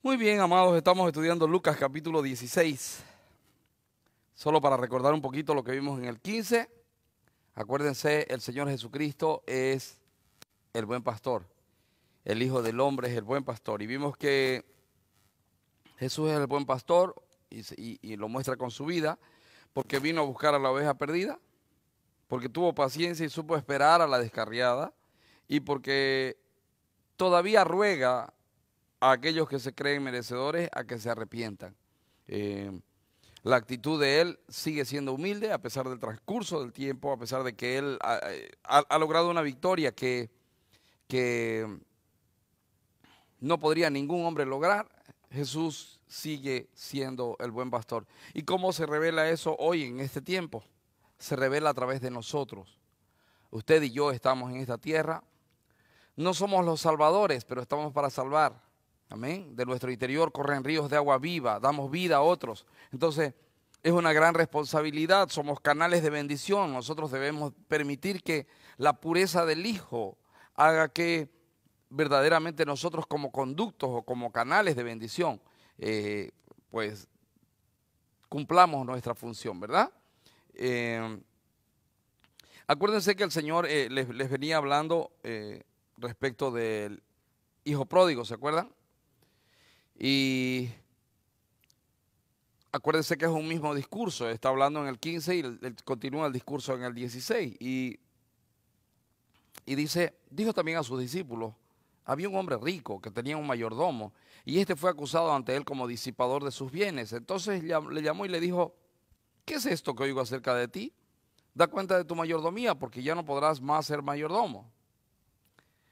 Muy bien, amados, estamos estudiando Lucas capítulo 16. Solo para recordar un poquito lo que vimos en el 15. Acuérdense, el Señor Jesucristo es el buen pastor. El Hijo del Hombre es el buen pastor. Y vimos que Jesús es el buen pastor y, lo muestra con su vida, porque vino a buscar a la oveja perdida, porque tuvo paciencia y supo esperar a la descarriada, y porque todavía ruega a aquellos que se creen merecedores a que se arrepientan. Eh, la actitud de él sigue siendo humilde a pesar del transcurso del tiempo, a pesar de que él ah, eh, ha, logrado una victoria que, que no podría ningún hombre lograr. Jesús sigue siendo el buen pastor. ¿Y cómo se revela eso hoy en este tiempo? Se revela a través de nosotros. Usted y yo estamos en esta tierra. No somos los salvadores, pero estamos para salvar. Amén. De nuestro interior corren ríos de agua viva, damos vida a otros. Entonces, es una gran responsabilidad, somos canales de bendición. Nosotros debemos permitir que la pureza del Hijo haga que verdaderamente nosotros como conductos o como canales de bendición, eh, pues cumplamos nuestra función, ¿verdad? Eh, acuérdense que el Señor eh, les, venía hablando respecto del Hijo Pródigo, ¿se acuerdan? Y acuérdense que es un mismo discurso, está hablando en el 15 y continúa el discurso en el 16. Y, y dice, dijo también a sus discípulos, había un hombre rico que tenía un mayordomo y este fue acusado ante él como disipador de sus bienes. Entonces le llamó y le dijo, ¿qué es esto que oigo acerca de ti? Da cuenta de tu mayordomía porque ya no podrás más ser mayordomo.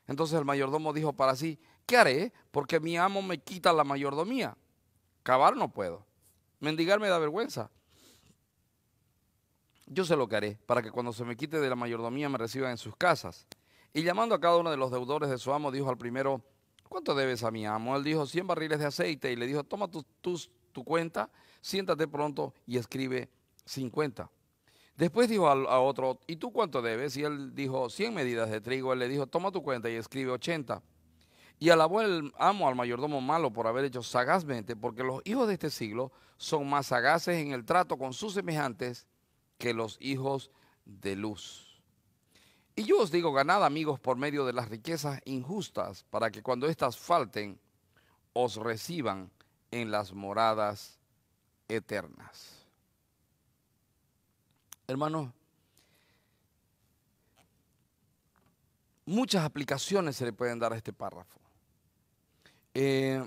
Entonces el mayordomo dijo para sí, ¿Qué haré? Porque mi amo me quita la mayordomía. Cabar no puedo. Mendigar me da vergüenza. Yo sé lo que haré para que cuando se me quite de la mayordomía me reciban en sus casas. Y llamando a cada uno de los deudores de su amo, dijo al primero, ¿cuánto debes a mi amo? Él dijo, 100 barriles de aceite. Y le dijo, toma tu, tu, cuenta, siéntate pronto y escribe 50. Después dijo a, otro, ¿y tú cuánto debes? Y él dijo, 100 medidas de trigo. Él le dijo, toma tu cuenta y escribe 80. Y alabó el amo al mayordomo malo por haber hecho sagazmente, porque los hijos de este siglo son más sagaces en el trato con sus semejantes que los hijos de luz. Y yo os digo, ganad amigos por medio de las riquezas injustas, para que cuando éstas falten, os reciban en las moradas eternas. Hermanos, muchas aplicaciones se le pueden dar a este párrafo. Eh,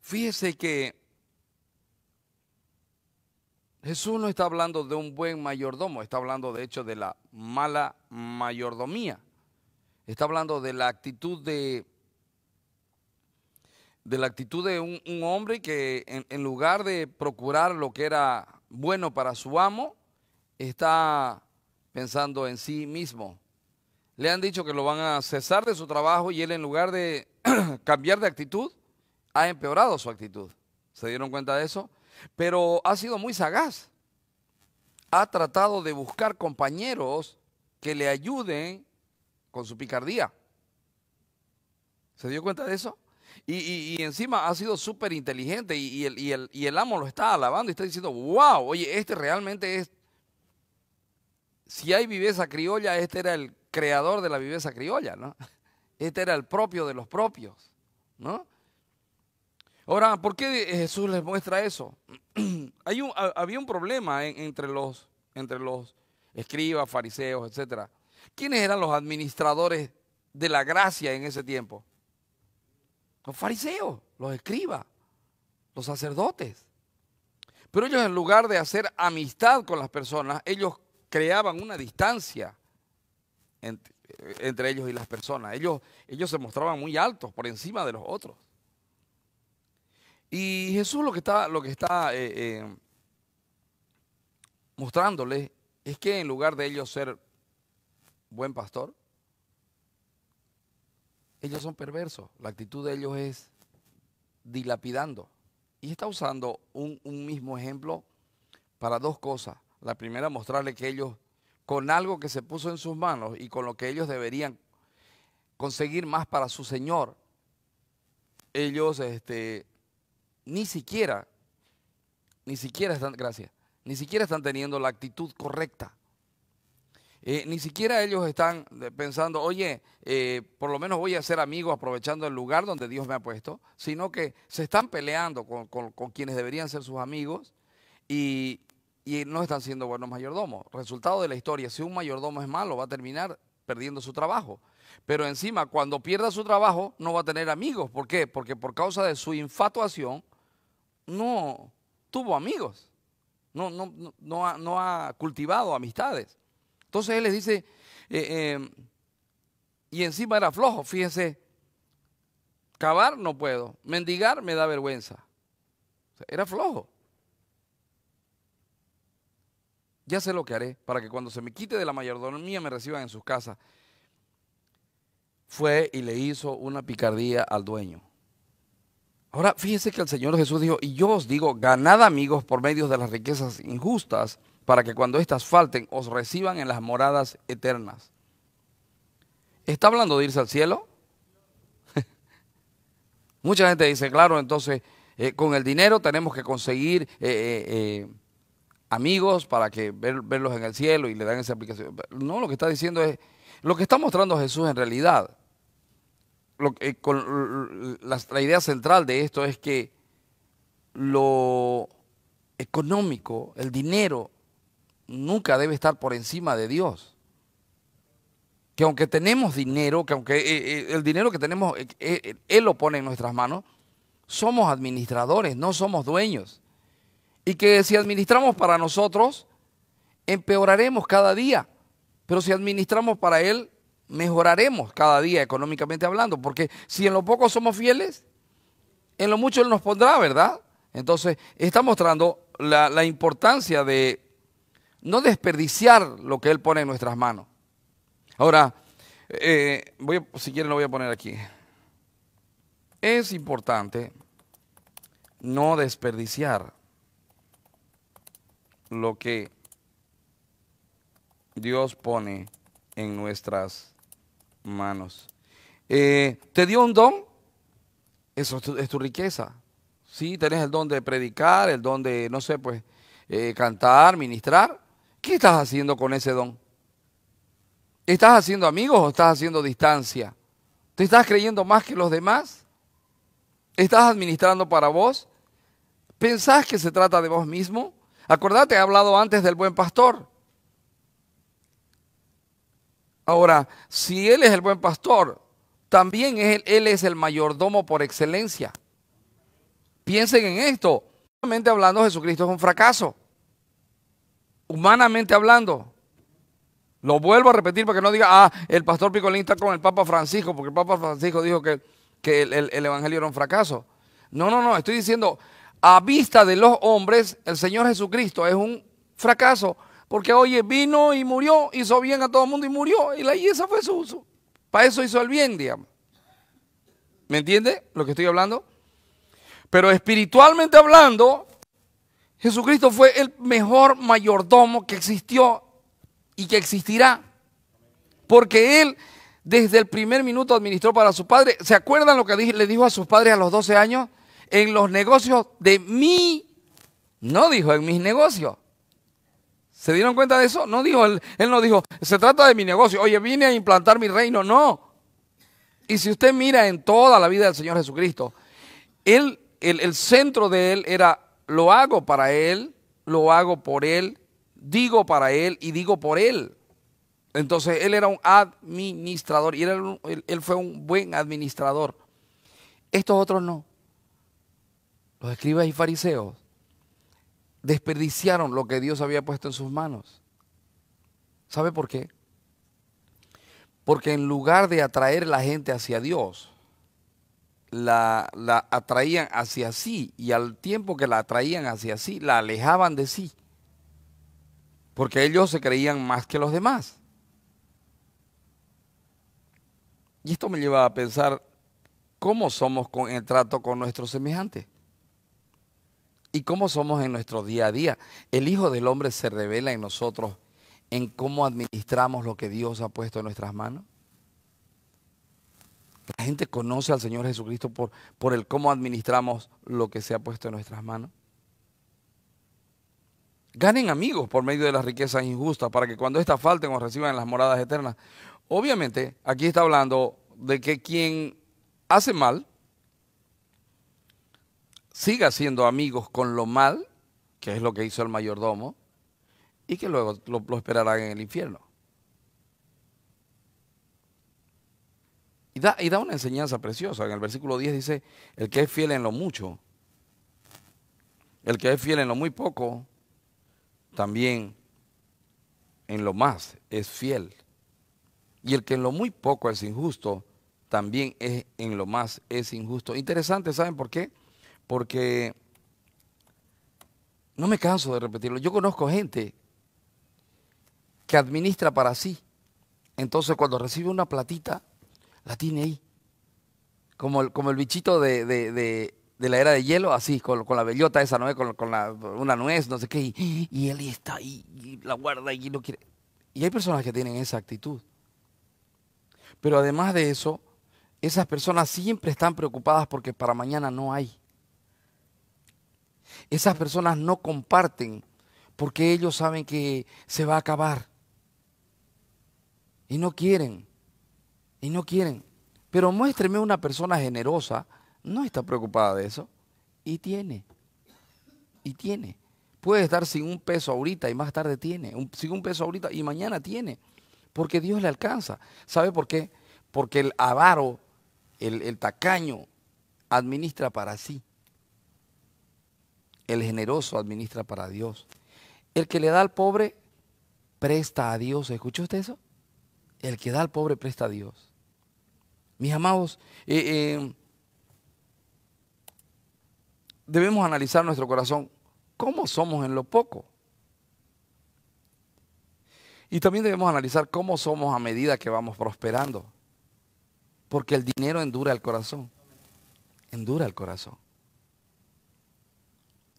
fíjese que Jesús no está hablando de un buen mayordomo, está hablando de hecho de la mala mayordomía. Está hablando de la actitud de, de la actitud de un, hombre que en, lugar de procurar lo que era bueno para su amo, está pensando en sí mismo le han dicho que lo van a cesar de su trabajo y él en lugar de cambiar de actitud, ha empeorado su actitud. ¿Se dieron cuenta de eso? Pero ha sido muy sagaz. Ha tratado de buscar compañeros que le ayuden con su picardía. ¿Se dio cuenta de eso? Y, encima ha sido súper inteligente y el, y el amo lo está alabando y está diciendo, wow, oye, este realmente es si hay viveza criolla, este era el creador de la viveza criolla, ¿no? Este era el propio de los propios, ¿no? Ahora, ¿por qué Jesús les muestra eso? había un problema entre, los, entre los escribas, fariseos, etc. ¿Quiénes eran los administradores de la gracia en ese tiempo? Los fariseos, los escribas, los sacerdotes. Pero ellos en lugar de hacer amistad con las personas, ellos creaban una distancia entre, ellos y las personas. Ellos, ellos se mostraban muy altos por encima de los otros. Y Jesús lo que está, lo que está eh, eh, mostrándoles es que en lugar de ellos ser buen pastor, ellos son perversos. La actitud de ellos es dilapidando. Y está usando un, un mismo ejemplo para dos cosas. La primera, mostrarle que ellos con algo que se puso en sus manos y con lo que ellos deberían conseguir más para su Señor. Ellos este, ni siquiera, ni siquiera están, gracias, ni siquiera están teniendo la actitud correcta. Eh, ni siquiera ellos están pensando, oye, eh, por lo menos voy a ser amigo aprovechando el lugar donde Dios me ha puesto, sino que se están peleando con, con quienes deberían ser sus amigos y, y no están siendo buenos mayordomos. Resultado de la historia, si un mayordomo es malo, va a terminar perdiendo su trabajo. Pero encima, cuando pierda su trabajo, no va a tener amigos. ¿Por qué? Porque por causa de su infatuación, no tuvo amigos. No, no, ha, cultivado amistades. Entonces él les dice, eh, em, y encima era flojo, fíjense, cavar no puedo, mendigar me da vergüenza. era flojo. Ya sé lo que haré para que cuando se me quite de la mayordomía me reciban en sus casas. Fue y le hizo una picardía al dueño. Ahora, fíjese que el Señor Jesús dijo, y yo os digo, ganad amigos por medio de las riquezas injustas, para que cuando éstas falten os reciban en las moradas eternas. ¿Está hablando de irse al cielo? Mucha gente dice, claro, entonces eh, con el dinero tenemos que conseguir eh, eh, amigos para que verlos en el cielo y le dan esa aplicación. No, lo que está diciendo es, lo que está mostrando Jesús en realidad, lo, eh, con, la, idea central de esto es que lo económico, el dinero, nunca debe estar por encima de Dios. Que aunque tenemos dinero, que aunque eh, eh, el dinero que tenemos, Él lo pone en nuestras manos, somos administradores, no somos dueños. Y que si administramos para nosotros, empeoraremos cada día. Pero si administramos para Él, mejoraremos cada día económicamente hablando. Porque si en lo poco somos fieles, en lo mucho Él nos pondrá, ¿verdad? Entonces, está mostrando la, importancia de no desperdiciar lo que Él pone en nuestras manos. Ahora, eh, si quieren lo voy a poner aquí. Es importante no desperdiciar lo que Dios pone en nuestras manos. Eh, ¿Te dio un don? Eso es tu, riqueza. Sí, tenés el don de predicar, el don de, no sé, pues, eh, cantar, ministrar. ¿Qué estás haciendo con ese don? ¿Estás haciendo amigos o estás haciendo distancia? ¿Te estás creyendo más que los demás? ¿Estás administrando para vos? ¿Pensás que se trata de vos mismo? Acordate, he hablado antes del buen pastor. Ahora, si Él es el buen pastor, también él, es el mayordomo por excelencia. Piensen en esto. Humanamente hablando, Jesucristo es un fracaso. Humanamente hablando. Lo vuelvo a repetir para que no diga, ah, el pastor Picolín está con el Papa Francisco, porque el Papa Francisco dijo que, el Evangelio era un fracaso. No, no, no, estoy diciendo, a vista de los hombres, el Señor Jesucristo es un fracaso. Porque, oye, vino y murió, hizo bien a todo el mundo y murió. Y, la, esa fue su uso. Para eso hizo el bien, digamos. ¿Me entiende lo que estoy hablando? Pero espiritualmente hablando, Jesucristo fue el mejor mayordomo que existió y que existirá. Porque Él desde el primer minuto administró para su padre. ¿Se acuerdan lo que le dijo a sus padres a los 12 años? en los negocios de mí. No dijo en mis negocios. ¿Se dieron cuenta de eso? No dijo, él, no dijo, se trata de mi negocio. Oye, vine a implantar mi reino. No. Y si usted mira en toda la vida del Señor Jesucristo, él, el, centro de él era, lo hago para él, lo hago por él, digo para él y digo por él. Entonces él era un administrador y era, él, fue un buen administrador. Estos otros no los escribas y fariseos desperdiciaron lo que Dios había puesto en sus manos. ¿Sabe por qué? Porque en lugar de atraer la gente hacia Dios, la, la, atraían hacia sí y al tiempo que la atraían hacia sí, la alejaban de sí. Porque ellos se creían más que los demás. Y esto me lleva a pensar cómo somos con el trato con nuestros semejantes y cómo somos en nuestro día a día. El Hijo del Hombre se revela en nosotros en cómo administramos lo que Dios ha puesto en nuestras manos. La gente conoce al Señor Jesucristo por, por el cómo administramos lo que se ha puesto en nuestras manos. Ganen amigos por medio de las riquezas injustas para que cuando estas falten o reciban las moradas eternas. Obviamente, aquí está hablando de que quien hace mal siga siendo amigos con lo mal, que es lo que hizo el mayordomo, y que luego lo, esperará en el infierno. Y da, y da, una enseñanza preciosa. En el versículo 10 dice, el que es fiel en lo mucho, el que es fiel en lo muy poco, también en lo más es fiel. Y el que en lo muy poco es injusto, también es, en lo más es injusto. Interesante, ¿saben por qué? porque no me canso de repetirlo. Yo conozco gente que administra para sí. Entonces cuando recibe una platita, la tiene ahí. Como el, como el bichito de, la era de hielo, así, con, la bellota esa, ¿no? Con, con una nuez, no sé qué. Y, y él está ahí, y la guarda y no quiere. Y hay personas que tienen esa actitud. Pero además de eso, esas personas siempre están preocupadas porque para mañana no hay esas personas no comparten porque ellos saben que se va a acabar. Y no quieren, y no quieren. Pero muéstreme una persona generosa, no está preocupada de eso, y tiene, y tiene. Puede estar sin un peso ahorita y más tarde tiene, un, sin un peso ahorita y mañana tiene, porque Dios le alcanza. ¿Sabe por qué? Porque el avaro, el tacaño, administra para sí. El generoso administra para Dios. El que le da al pobre, presta a Dios. ¿Escuchó usted eso? El que da al pobre, presta a Dios. Mis amados, eh, eh, debemos analizar nuestro corazón. ¿Cómo somos en lo poco? Y también debemos analizar cómo somos a medida que vamos prosperando. Porque el dinero endura el corazón. Endura el corazón.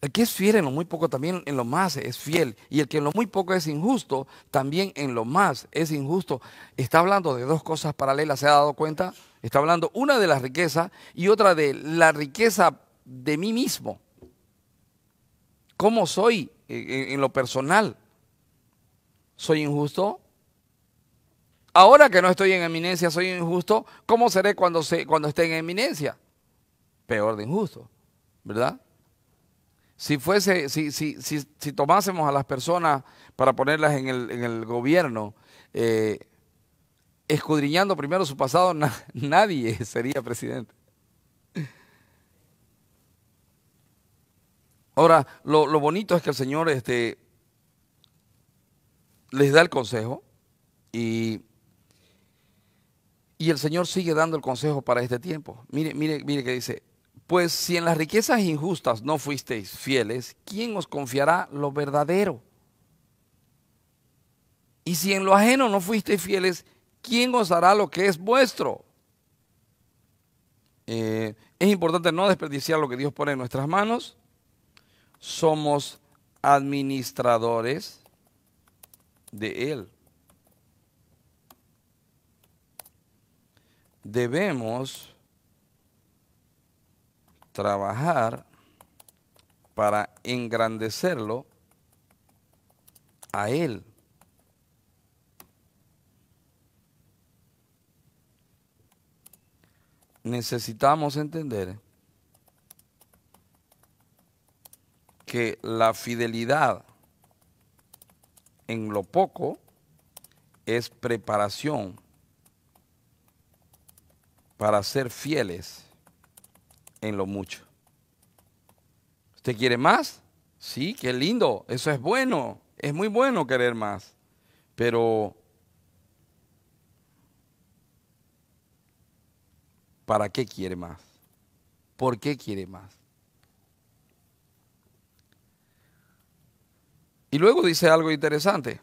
El que es fiel en lo muy poco también en lo más es fiel. Y el que en lo muy poco es injusto, también en lo más es injusto. Está hablando de dos cosas paralelas, ¿se ha dado cuenta? Está hablando una de la riqueza y otra de la riqueza de mí mismo. ¿Cómo soy en lo personal? ¿Soy injusto? Ahora que no estoy en eminencia, soy injusto. ¿Cómo seré cuando, cuando esté en eminencia? Peor de injusto, ¿verdad? Si, fuese, si, tomásemos a las personas para ponerlas en el, gobierno, eh, escudriñando primero su pasado, nadie sería presidente. Ahora, lo, bonito es que el Señor este, les da el consejo y, y el Señor sigue dando el consejo para este tiempo. Mire, mire, mire que dice, pues si en las riquezas injustas no fuisteis fieles, ¿quién os confiará lo verdadero? Y si en lo ajeno no fuisteis fieles, ¿quién os hará lo que es vuestro? Eh, es importante no desperdiciar lo que Dios pone en nuestras manos. Somos administradores de Él. Debemos trabajar para engrandecerlo a Él. Necesitamos entender que la fidelidad en lo poco es preparación para ser fieles en lo mucho. ¿Usted quiere más? Sí, qué lindo, eso es bueno, es muy bueno querer más, pero ¿para qué quiere más? ¿Por qué quiere más? Y luego dice algo interesante.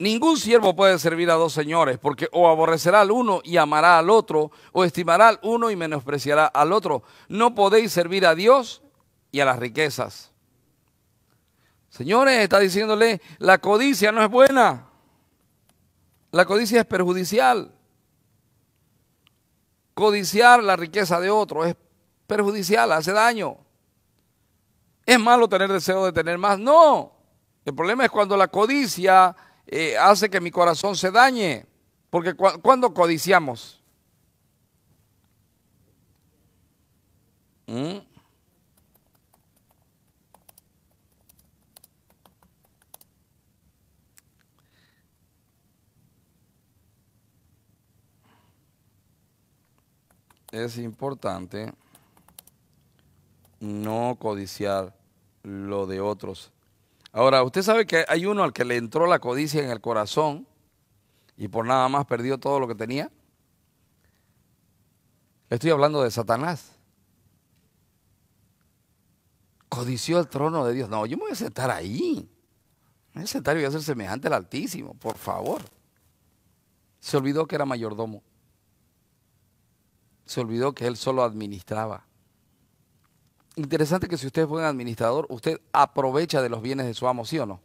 Ningún siervo puede servir a dos señores, porque o aborrecerá al uno y amará al otro, o estimará al uno y menospreciará al otro. No podéis servir a Dios y a las riquezas. Señores, está diciéndole, la codicia no es buena. La codicia es perjudicial. Codiciar la riqueza de otro es perjudicial, hace daño. ¿Es malo tener deseo de tener más? No. El problema es cuando la codicia eh, hace que mi corazón se dañe. Porque cuando codiciamos, ¿Mm? es importante no codiciar lo de otros Ahora, usted sabe que hay uno al que le entró la codicia en el corazón y por nada más perdió todo lo que tenía. estoy hablando de Satanás. Codició el trono de Dios. No, yo me voy a sentar ahí. Me voy a sentar y voy a ser semejante al Altísimo, por favor. Se olvidó que era mayordomo. Se olvidó que él solo administraba interesante que si usted es buen administrador, usted aprovecha de los bienes de su amo, ¿sí o no?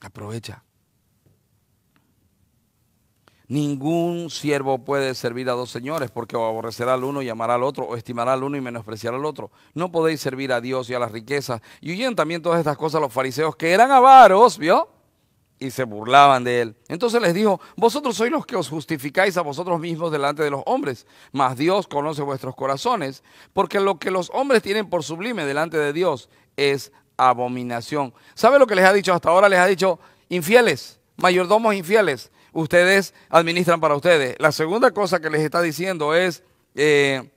Aprovecha. Ningún siervo puede servir a dos señores, porque o aborrecerá al uno y amará al otro, o estimará al uno y menospreciará al otro. No podéis servir a Dios y a las riquezas. Y oyen también todas estas cosas los fariseos que eran avaros, ¿vio? y se burlaban de él. Entonces les dijo, vosotros sois los que os justificáis a vosotros mismos delante de los hombres, mas Dios conoce vuestros corazones, porque lo que los hombres tienen por sublime delante de Dios es abominación. ¿Sabe lo que les ha dicho hasta ahora? Les ha dicho, infieles, mayordomos infieles, ustedes administran para ustedes. La segunda cosa que les está diciendo es, eh,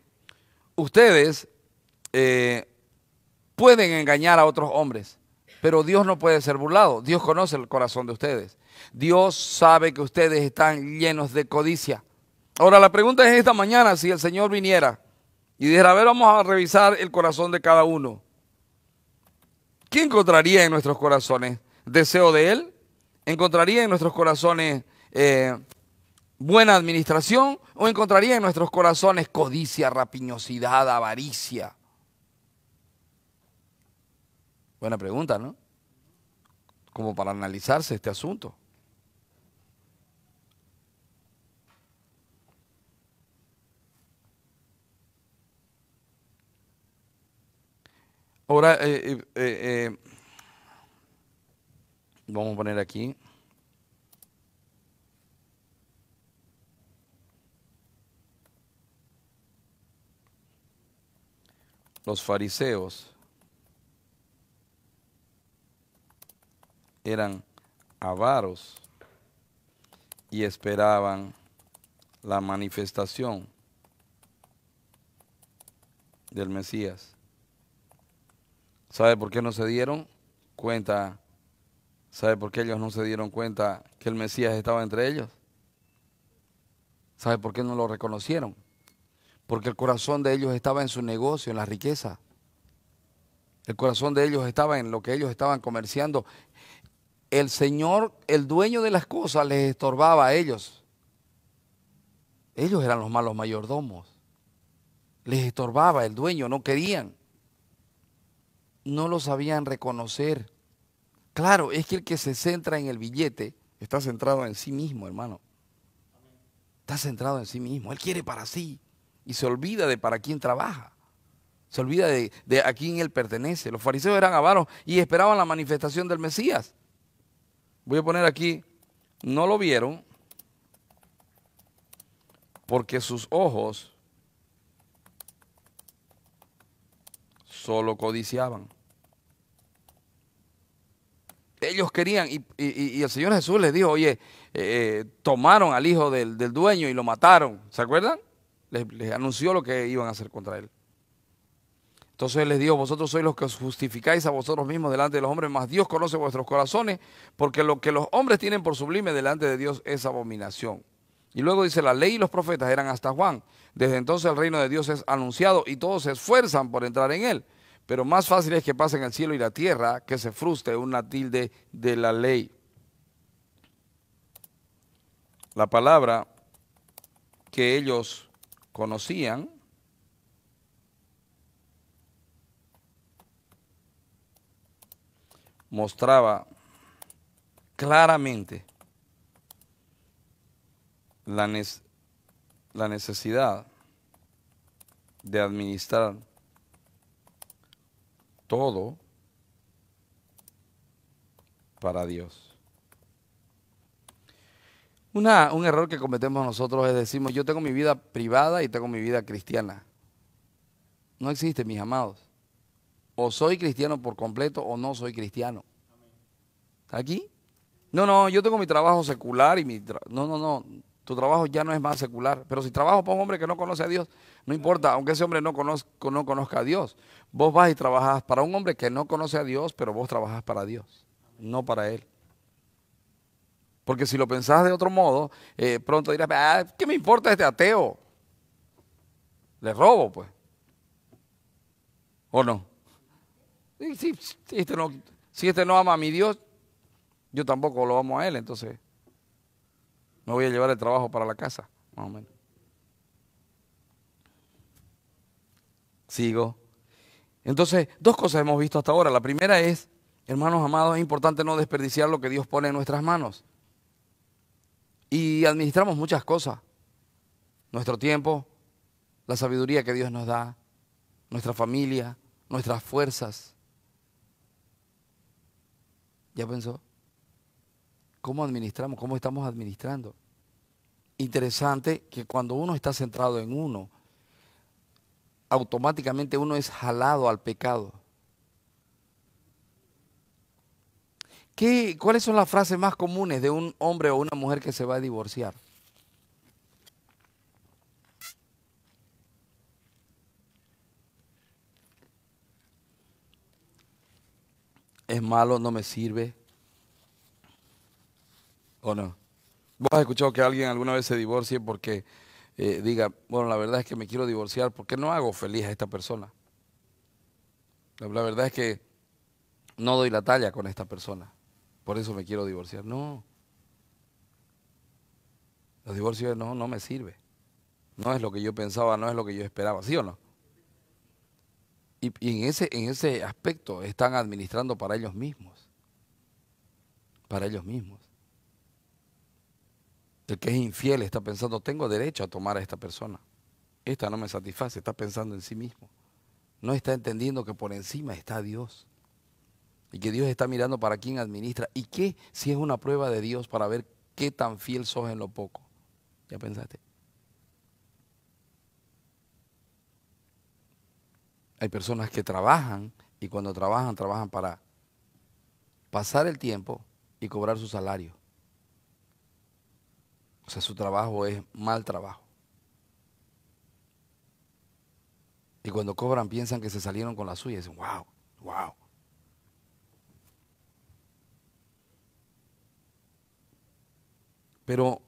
ustedes eh, pueden engañar a otros hombres. Pero Dios no puede ser burlado. Dios conoce el corazón de ustedes. Dios sabe que ustedes están llenos de codicia. Ahora la pregunta es esta mañana, si el Señor viniera y dijera, a ver, vamos a revisar el corazón de cada uno. ¿Qué encontraría en nuestros corazones? ¿Deseo de Él? ¿Encontraría en nuestros corazones eh, buena administración? ¿O encontraría en nuestros corazones codicia, rapiñosidad, avaricia? Buena pregunta, ¿no? Como para analizarse este asunto. Ahora, eh, eh, eh, vamos a poner aquí. Los fariseos. eran avaros y esperaban la manifestación del Mesías. ¿Sabe por qué no se dieron cuenta? ¿Sabe por qué ellos no se dieron cuenta que el Mesías estaba entre ellos? ¿Sabe por qué no lo reconocieron? Porque el corazón de ellos estaba en su negocio, en la riqueza. El corazón de ellos estaba en lo que ellos estaban comerciando, el Señor, el dueño de las cosas, les estorbaba a ellos. Ellos eran los malos mayordomos. Les estorbaba el dueño, no querían. No lo sabían reconocer. Claro, es que el que se centra en el billete está centrado en sí mismo, hermano. Está centrado en sí mismo. Él quiere para sí y se olvida de para quién trabaja. Se olvida de, a quién él pertenece. Los fariseos eran avaros y esperaban la manifestación del Mesías voy a poner aquí, no lo vieron porque sus ojos solo codiciaban. Ellos querían, y, el Señor Jesús les dijo, oye, eh, eh, tomaron al hijo del, dueño y lo mataron, ¿se acuerdan? les anunció lo que iban a hacer contra él. Entonces les dijo, vosotros sois los que os justificáis a vosotros mismos delante de los hombres, mas Dios conoce vuestros corazones, porque lo que los hombres tienen por sublime delante de Dios es abominación. Y luego dice, la ley y los profetas eran hasta Juan. Desde entonces el reino de Dios es anunciado y todos se esfuerzan por entrar en él. Pero más fácil es que pasen el cielo y la tierra que se frustre una tilde de la ley. La palabra que ellos conocían mostraba claramente la, la necesidad de administrar todo para Dios. Una, un error que cometemos nosotros es decimos, yo tengo mi vida privada y tengo mi vida cristiana. No existe, mis amados. O soy cristiano por completo o no soy cristiano. ¿Está aquí? No, no, yo tengo mi trabajo secular y mi... no, no, no, tu trabajo ya no es más secular. Pero si trabajo para un hombre que no conoce a Dios, no importa, aunque ese hombre no conozca, no conozca a Dios. Vos vas y trabajas para un hombre que no conoce a Dios, pero vos trabajas para Dios, no para Él. Porque si lo pensás de otro modo, eh, pronto dirás, ah, ¿qué me importa este ateo? Le robo, pues. ¿O no? Este si, este no, ama a mi Dios, yo tampoco lo amo a Él, entonces me voy a llevar el trabajo para la casa, más o menos. Sigo. Entonces, dos cosas hemos visto hasta ahora. La primera es, hermanos amados, es importante no desperdiciar lo que Dios pone en nuestras manos. Y administramos muchas cosas. Nuestro tiempo, la sabiduría que Dios nos da, nuestra familia, nuestras fuerzas. ¿Ya pensó? ¿Cómo administramos? ¿Cómo estamos administrando? Interesante que cuando uno está centrado en uno, automáticamente uno es jalado al pecado. ¿Qué, ¿Cuáles son las frases más comunes de un hombre o una mujer que se va a divorciar? es malo, no me sirve. ¿O no? ¿Vos has escuchado que alguien alguna vez se divorcie porque eh, diga, bueno, la verdad es que me quiero divorciar porque no hago feliz a esta persona? La, verdad es que no doy la talla con esta persona. Por eso me quiero divorciar. No. Los divorcios no, no me sirve. No es lo que yo pensaba, no es lo que yo esperaba, ¿sí o no? Y, en, ese, en ese aspecto están administrando para ellos mismos. Para ellos mismos. El que es infiel está pensando, tengo derecho a tomar a esta persona. Esta no me satisface, está pensando en sí mismo. No está entendiendo que por encima está Dios. Y que Dios está mirando para quién administra. ¿Y qué si es una prueba de Dios para ver qué tan fiel sos en lo poco? ¿Ya pensaste? Hay personas que trabajan y cuando trabajan, trabajan para pasar el tiempo y cobrar su salario. O sea, su trabajo es mal trabajo. Y cuando cobran piensan que se salieron con la suya. dicen, wow, wow. Pero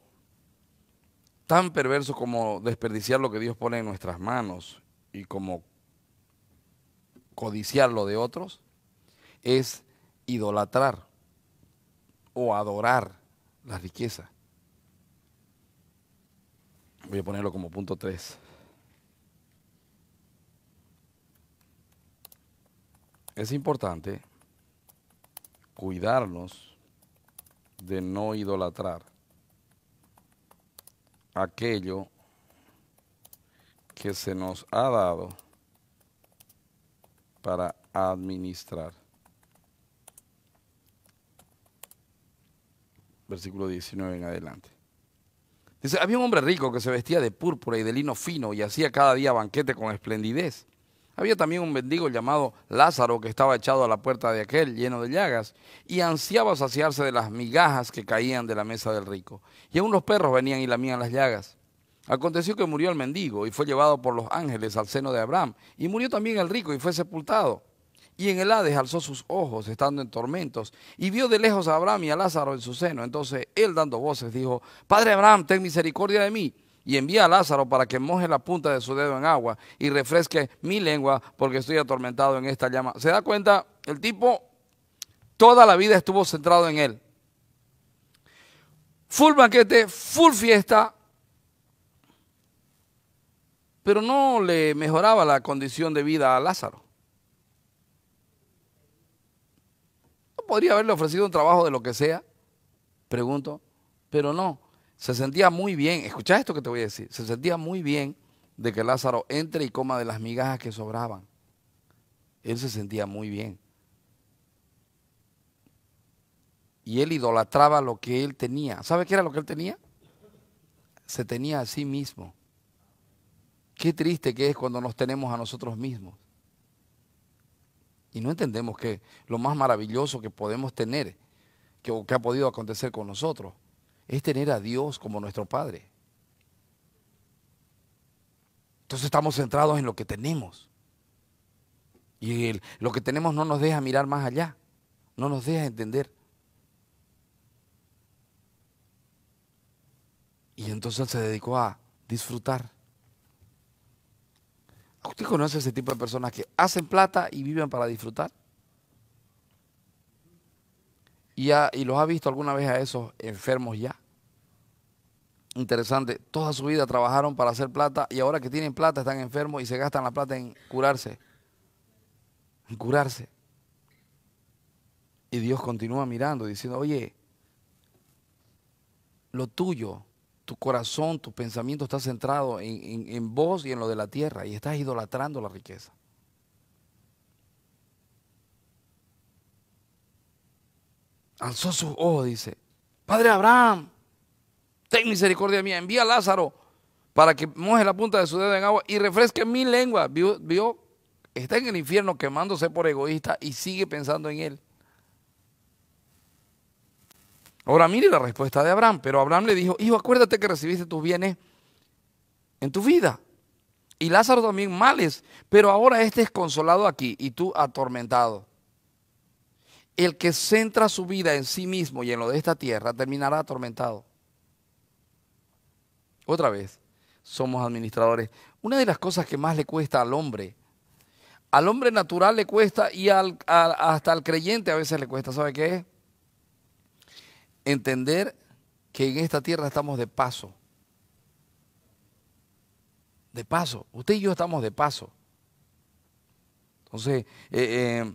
tan perverso como desperdiciar lo que Dios pone en nuestras manos y como codiciar lo de otros, es idolatrar o adorar la riqueza. Voy a ponerlo como punto 3. Es importante cuidarnos de no idolatrar aquello que se nos ha dado para administrar. Versículo 19 en adelante. Dice, había un hombre rico que se vestía de púrpura y de lino fino y hacía cada día banquete con esplendidez. Había también un mendigo llamado Lázaro que estaba echado a la puerta de aquel, lleno de llagas, y ansiaba saciarse de las migajas que caían de la mesa del rico. Y aún los perros venían y lamían las llagas. Aconteció que murió el mendigo y fue llevado por los ángeles al seno de Abraham. Y murió también el rico y fue sepultado. Y en el Hades alzó sus ojos, estando en tormentos, y vio de lejos a Abraham y a Lázaro en su seno. Entonces él, dando voces, dijo, Padre Abraham, ten misericordia de mí, y envía a Lázaro para que moje la punta de su dedo en agua y refresque mi lengua, porque estoy atormentado en esta llama. ¿Se da cuenta? El tipo toda la vida estuvo centrado en él. Full banquete, full fiesta, pero no le mejoraba la condición de vida a Lázaro. No podría haberle ofrecido un trabajo de lo que sea, pregunto, pero no. Se sentía muy bien, escucha esto que te voy a decir, se sentía muy bien de que Lázaro entre y coma de las migajas que sobraban. Él se sentía muy bien. Y él idolatraba lo que él tenía. ¿Sabe qué era lo que él tenía? Se tenía a sí mismo. Qué triste que es cuando nos tenemos a nosotros mismos. Y no entendemos que lo más maravilloso que podemos tener, que, ha podido acontecer con nosotros, es tener a Dios como nuestro Padre. Entonces estamos centrados en lo que tenemos. Y lo que tenemos no nos deja mirar más allá, no nos deja entender. Y entonces se dedicó a disfrutar ¿Usted conoce ese tipo de personas que hacen plata y viven para disfrutar? ¿Y, los ha visto alguna vez a esos enfermos ya? Interesante, toda su vida trabajaron para hacer plata y ahora que tienen plata están enfermos y se gastan la plata en curarse. En curarse. Y Dios continúa mirando, diciendo, oye, lo tuyo tu corazón, tu pensamiento está centrado en, vos y en lo de la tierra y estás idolatrando la riqueza. Alzó sus ojos, dice, Padre Abraham, ten misericordia mía, envía a Lázaro para que moje la punta de su dedo en agua y refresque mi lengua. vio está en el infierno quemándose por egoísta y sigue pensando en él. Ahora mire la respuesta de Abraham, pero Abraham le dijo, hijo, acuérdate que recibiste tus bienes en tu vida. Y Lázaro también males, pero ahora este es consolado aquí y tú atormentado. El que centra su vida en sí mismo y en lo de esta tierra terminará atormentado. Otra vez, somos administradores. Una de las cosas que más le cuesta al hombre, al hombre natural le cuesta y hasta al creyente a veces le cuesta, ¿sabe qué es? entender que en esta tierra estamos de paso. De paso. Usted y yo estamos de paso. Entonces, eh, eh,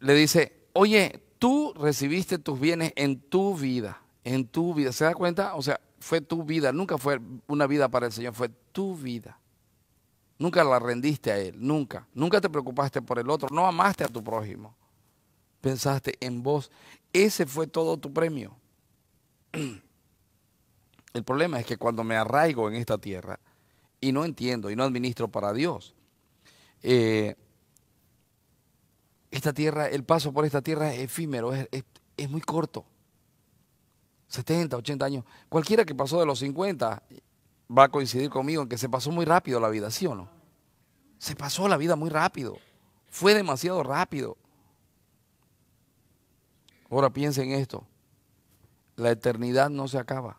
le dice, oye, tú recibiste tus bienes en tu vida, en tu vida. ¿Se da cuenta? O sea, fue tu vida, nunca fue una vida para el Señor, fue tu vida. Nunca la rendiste a Él, nunca. Nunca te preocupaste por el otro, no amaste a tu prójimo pensaste en vos. Ese fue todo tu premio. El problema es que cuando me arraigo en esta tierra y no entiendo y no administro para Dios, eh, esta tierra, el paso por esta tierra es efímero, es, es, muy corto. 70, 80 años. Cualquiera que pasó de los 50 va a coincidir conmigo en que se pasó muy rápido la vida, ¿sí o no? Se pasó la vida muy rápido. Fue demasiado rápido. Ahora piensen esto. La eternidad no se acaba.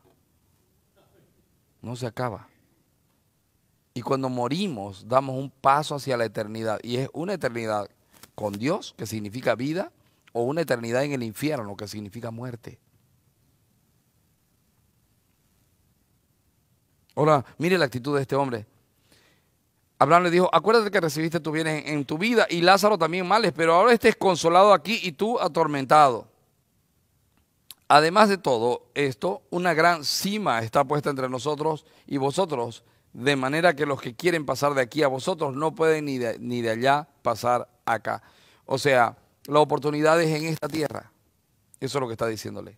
No se acaba. Y cuando morimos, damos un paso hacia la eternidad. Y es una eternidad con Dios, que significa vida, o una eternidad en el infierno, que significa muerte. Ahora, mire la actitud de este hombre. Abraham le dijo, acuérdate que recibiste tu bienes en, en tu vida y Lázaro también males, pero ahora estés consolado aquí y tú atormentado. Además de todo esto, una gran cima está puesta entre nosotros y vosotros, de manera que los que quieren pasar de aquí a vosotros no pueden ni de, allá pasar acá. O sea, la oportunidad es en esta tierra. Eso es lo que está diciéndole.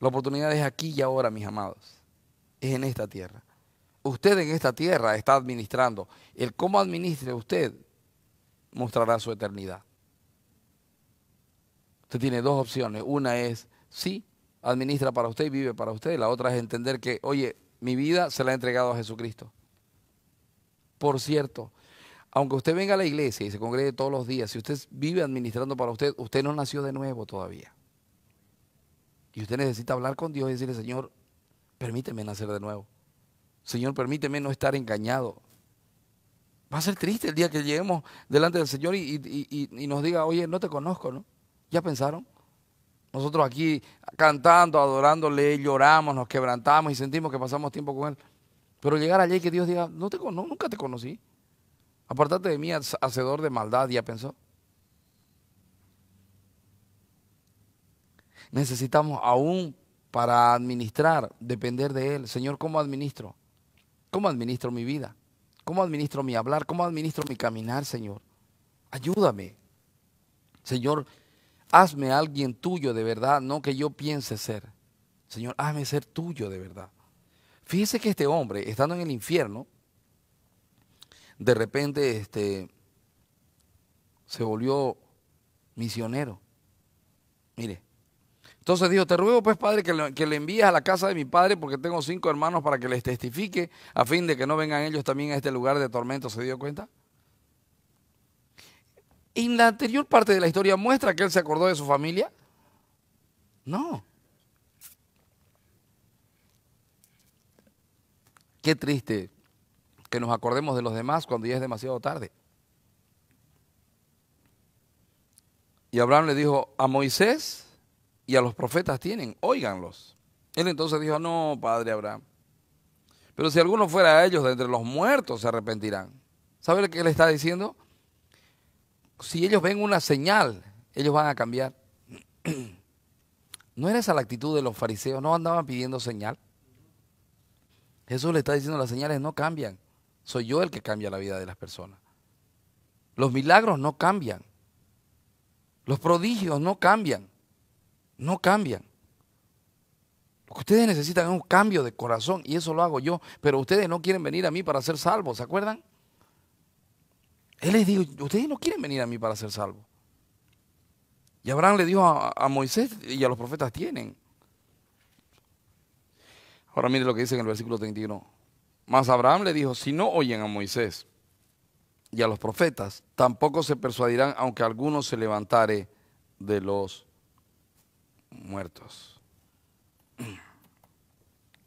La oportunidad es aquí y ahora, mis amados. Es en esta tierra. Usted en esta tierra está administrando. El cómo administre usted mostrará su eternidad. Usted tiene dos opciones. Una es sí administra para usted y vive para usted. La otra es entender que, oye, mi vida se la ha entregado a Jesucristo. Por cierto, aunque usted venga a la iglesia y se congregue todos los días, si usted vive administrando para usted, usted no nació de nuevo todavía. Y usted necesita hablar con Dios y decirle, Señor, permíteme nacer de nuevo. Señor, permíteme no estar engañado. Va a ser triste el día que lleguemos delante del Señor y nos diga, oye, no te conozco, ¿no? ¿Ya pensaron? Nosotros aquí cantando, adorándole, lloramos, nos quebrantamos y sentimos que pasamos tiempo con Él. Pero llegar allí que Dios diga, no nunca te conocí. Apartate de mí, hacedor de maldad, ya pensó. Necesitamos aún para administrar, depender de Él. Señor, ¿cómo administro? ¿Cómo administro mi vida? ¿Cómo administro mi hablar? ¿Cómo administro mi caminar, Señor? Ayúdame. Señor, hazme alguien tuyo de verdad, no que yo piense ser. Señor, hazme ser tuyo de verdad. Fíjese que este hombre, estando en el infierno, de repente este, se volvió misionero. Mire, entonces dijo, te ruego pues, Padre, que le, que le, envíes a la casa de mi Padre, porque tengo cinco hermanos para que les testifique, a fin de que no vengan ellos también a este lugar de tormento. ¿Se dio cuenta? en la anterior parte de la historia muestra que él se acordó de su familia? No. Qué triste que nos acordemos de los demás cuando ya es demasiado tarde. Y Abraham le dijo, a Moisés y a los profetas tienen, óiganlos. Él entonces dijo, no, padre Abraham, pero si alguno fuera a ellos de entre los muertos se arrepentirán. ¿Sabe lo que él está diciendo? si ellos ven una señal, ellos van a cambiar. ¿No era esa la actitud de los fariseos? ¿No andaban pidiendo señal? Jesús le está diciendo, las señales no cambian. Soy yo el que cambia la vida de las personas. Los milagros no cambian. Los prodigios no cambian. No cambian. Lo que ustedes necesitan es un cambio de corazón y eso lo hago yo. Pero ustedes no quieren venir a mí para ser salvos, ¿se acuerdan? Él les dijo, ustedes no quieren venir a mí para ser salvos. Y Abraham le dijo a, Moisés y a los profetas, tienen. Ahora mire lo que dice en el versículo 31. Mas Abraham le dijo, si no oyen a Moisés y a los profetas, tampoco se persuadirán aunque alguno se levantare de los muertos.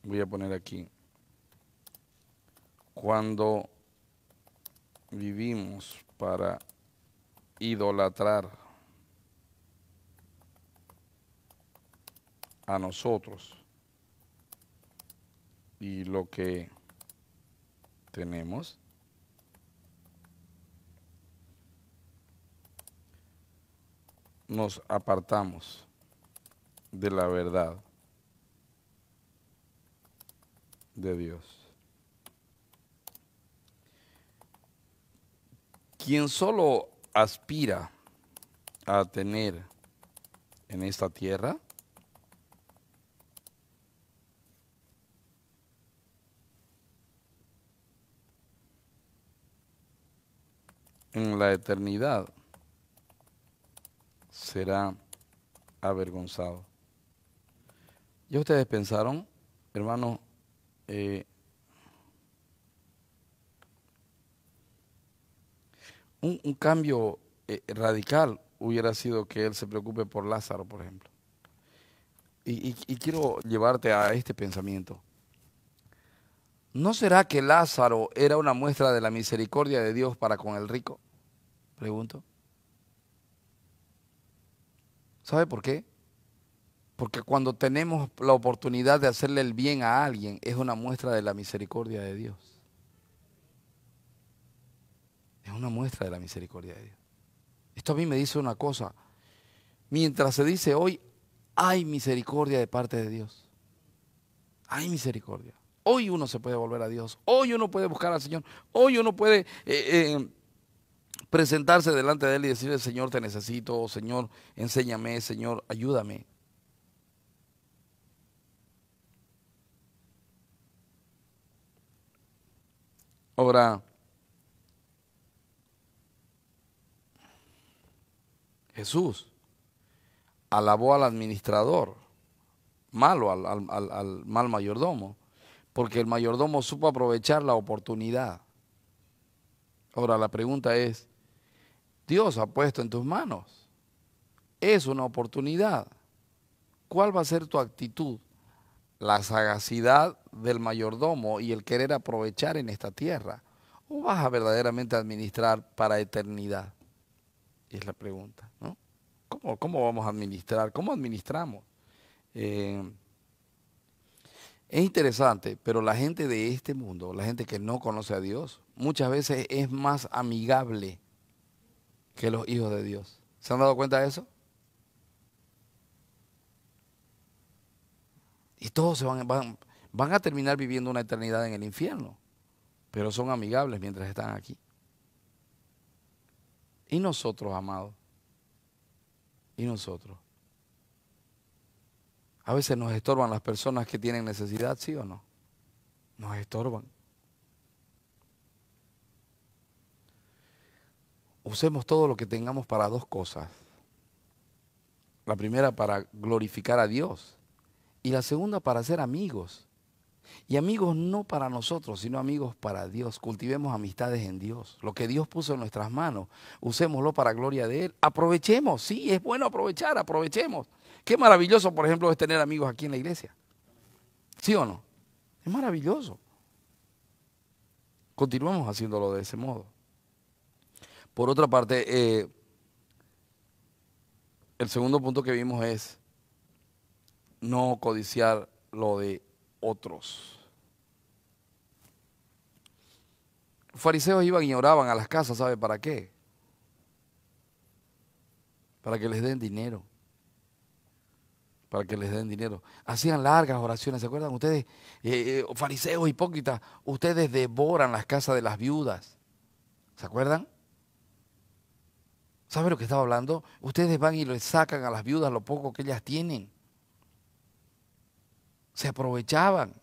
Voy a poner aquí. Cuando vivimos para idolatrar a nosotros y lo que tenemos. nos apartamos de la verdad de Dios. Quien solo aspira a tener en esta tierra, en la eternidad será avergonzado. ¿Ya ustedes pensaron, hermano? eh, un, cambio eh, radical hubiera sido que él se preocupe por Lázaro, por ejemplo. Y, y quiero llevarte a este pensamiento. ¿No será que Lázaro era una muestra de la misericordia de Dios para con el rico? Pregunto. ¿Sabe por qué? Porque cuando tenemos la oportunidad de hacerle el bien a alguien, es una muestra de la misericordia de Dios una muestra de la misericordia de Dios. Esto a mí me dice una cosa. Mientras se dice hoy, hay misericordia de parte de Dios. Hay misericordia. Hoy uno se puede volver a Dios. Hoy uno puede buscar al Señor. Hoy uno puede eh, eh, presentarse delante de Él y decirle, Señor, te necesito. Señor, enséñame. Señor, ayúdame. Ahora, Jesús alabó al administrador, malo, al, mal mayordomo, porque el mayordomo supo aprovechar la oportunidad. Ahora la pregunta es, Dios ha puesto en tus manos, es una oportunidad. ¿Cuál va a ser tu actitud? La sagacidad del mayordomo y el querer aprovechar en esta tierra. ¿O vas a verdaderamente administrar para eternidad? Es la pregunta, ¿no? ¿Cómo, vamos a administrar? ¿Cómo administramos? Eh, es interesante, pero la gente de este mundo, la gente que no conoce a Dios, muchas veces es más amigable que los hijos de Dios. ¿Se han dado cuenta de eso? Y todos se van, van a terminar viviendo una eternidad en el infierno, pero son amigables mientras están aquí. ¿Y nosotros, amados? ¿Y nosotros? A veces nos estorban las personas que tienen necesidad, ¿sí o no? Nos estorban. Usemos todo lo que tengamos para dos cosas. La primera para glorificar a Dios y la segunda para ser amigos. Y amigos no para nosotros, sino amigos para Dios. Cultivemos amistades en Dios. Lo que Dios puso en nuestras manos, usémoslo para gloria de Él. Aprovechemos, sí, es bueno aprovechar, aprovechemos. Qué maravilloso, por ejemplo, es tener amigos aquí en la iglesia. ¿Sí o no? Es maravilloso. Continuamos haciéndolo de ese modo. Por otra parte, eh, el segundo punto que vimos es no codiciar lo de otros. fariseos iban y oraban a las casas, ¿sabe para qué? Para que les den dinero. Para que les den dinero. Hacían largas oraciones, ¿se acuerdan ustedes? Eh, eh, fariseos hipócritas, ustedes devoran las casas de las viudas. ¿Se acuerdan? ¿Sabe lo que estaba hablando? Ustedes van y les sacan a las viudas lo poco que ellas tienen se aprovechaban,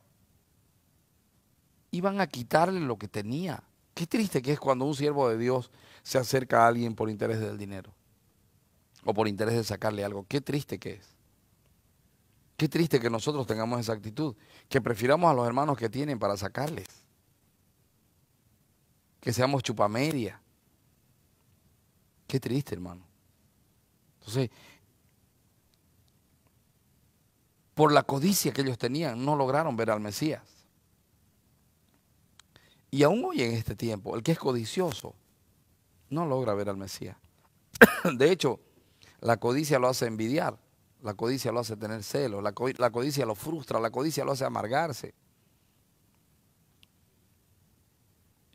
iban a quitarle lo que tenía. Qué triste que es cuando un siervo de Dios se acerca a alguien por interés del dinero o por interés de sacarle algo. Qué triste que es. Qué triste que nosotros tengamos esa actitud, que prefiramos a los hermanos que tienen para sacarles. Que seamos chupamedia. Qué triste, hermano. Entonces, por la codicia que ellos tenían, no lograron ver al Mesías. Y aún hoy en este tiempo, el que es codicioso no logra ver al Mesías. De hecho, la codicia lo hace envidiar, la codicia lo hace tener celos, la, codicia lo frustra, la codicia lo hace amargarse.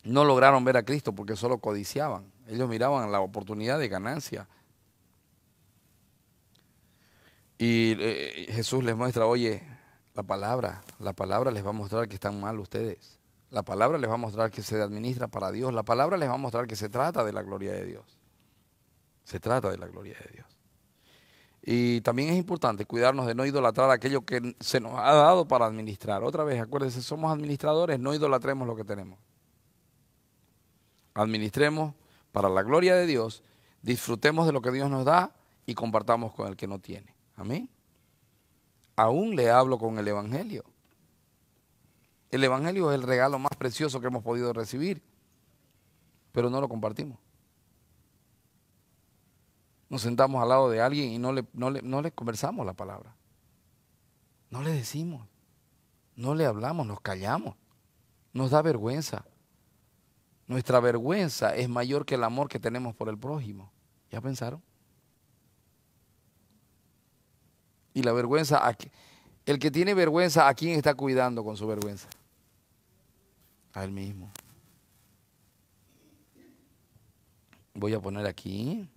No lograron ver a Cristo porque solo codiciaban. Ellos miraban la oportunidad de ganancia y eh, Jesús les muestra, oye, la palabra, la palabra les va a mostrar que están mal ustedes. La palabra les va a mostrar que se administra para Dios. La palabra les va a mostrar que se trata de la gloria de Dios. Se trata de la gloria de Dios. Y también es importante cuidarnos de no idolatrar aquello que se nos ha dado para administrar. Otra vez, acuérdense, somos administradores, no idolatremos lo que tenemos. Administremos para la gloria de Dios, disfrutemos de lo que Dios nos da y compartamos con el que no tiene. Amén. Aún le hablo con el Evangelio. El Evangelio es el regalo más precioso que hemos podido recibir, pero no lo compartimos. Nos sentamos al lado de alguien y no le, no le conversamos la palabra. No le decimos, no le hablamos, nos callamos. Nos da vergüenza. Nuestra vergüenza es mayor que el amor que tenemos por el prójimo. ¿Ya pensaron? Y la vergüenza, el que tiene vergüenza, ¿a quién está cuidando con su vergüenza? A él mismo. Voy a poner aquí.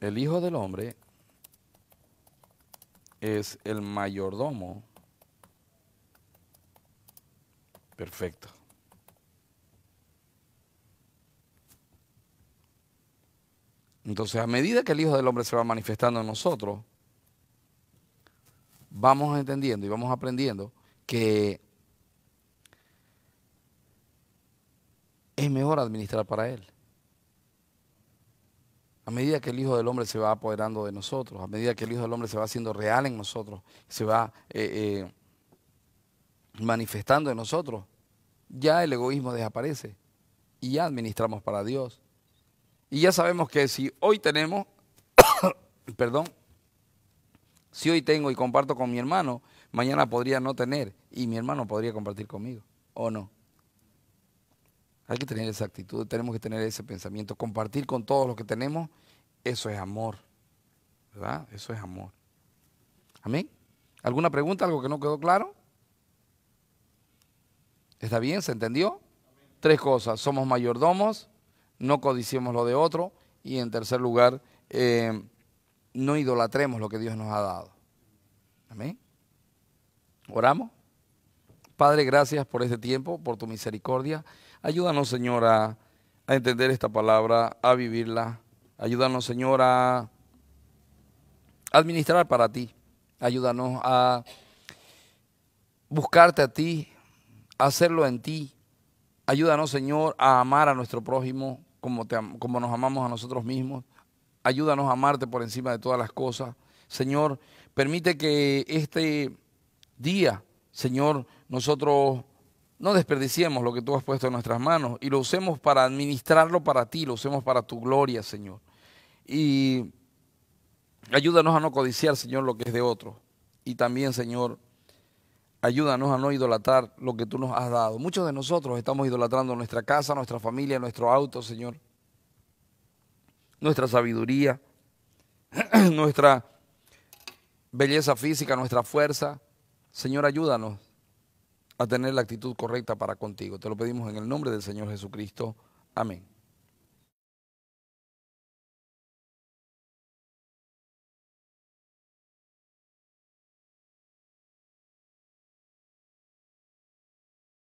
El Hijo del Hombre es el mayordomo perfecto Entonces, a medida que el Hijo del Hombre se va manifestando en nosotros, vamos entendiendo y vamos aprendiendo que es mejor administrar para Él. A medida que el Hijo del Hombre se va apoderando de nosotros, a medida que el Hijo del Hombre se va haciendo real en nosotros, se va eh, eh, manifestando en nosotros, ya el egoísmo desaparece y ya administramos para Dios y ya sabemos que si hoy tenemos, perdón, si hoy tengo y comparto con mi hermano, mañana podría no tener y mi hermano podría compartir conmigo, ¿o no? Hay que tener esa actitud, tenemos que tener ese pensamiento. Compartir con todos los que tenemos, eso es amor, ¿verdad? Eso es amor. ¿Amén? ¿Alguna pregunta, algo que no quedó claro? ¿Está bien? ¿Se entendió? Tres cosas, somos mayordomos, no codiciemos lo de otro y en tercer lugar, eh, no idolatremos lo que Dios nos ha dado. Amén. Oramos. Padre, gracias por este tiempo, por tu misericordia. Ayúdanos, Señor, a, a entender esta palabra, a vivirla. Ayúdanos, Señor, a administrar para ti. Ayúdanos a buscarte a ti, a hacerlo en ti. Ayúdanos, Señor, a amar a nuestro prójimo, como, nos amamos a nosotros mismos. Ayúdanos a amarte por encima de todas las cosas. Señor, permite que este día, Señor, nosotros no desperdiciemos lo que tú has puesto en nuestras manos y lo usemos para administrarlo para ti, lo usemos para tu gloria, Señor. Y ayúdanos a no codiciar, Señor, lo que es de otro. Y también, Señor, Ayúdanos a no idolatrar lo que tú nos has dado. Muchos de nosotros estamos idolatrando nuestra casa, nuestra familia, nuestro auto, Señor. Nuestra sabiduría, nuestra belleza física, nuestra fuerza. Señor, ayúdanos a tener la actitud correcta para contigo. Te lo pedimos en el nombre del Señor Jesucristo. Amén.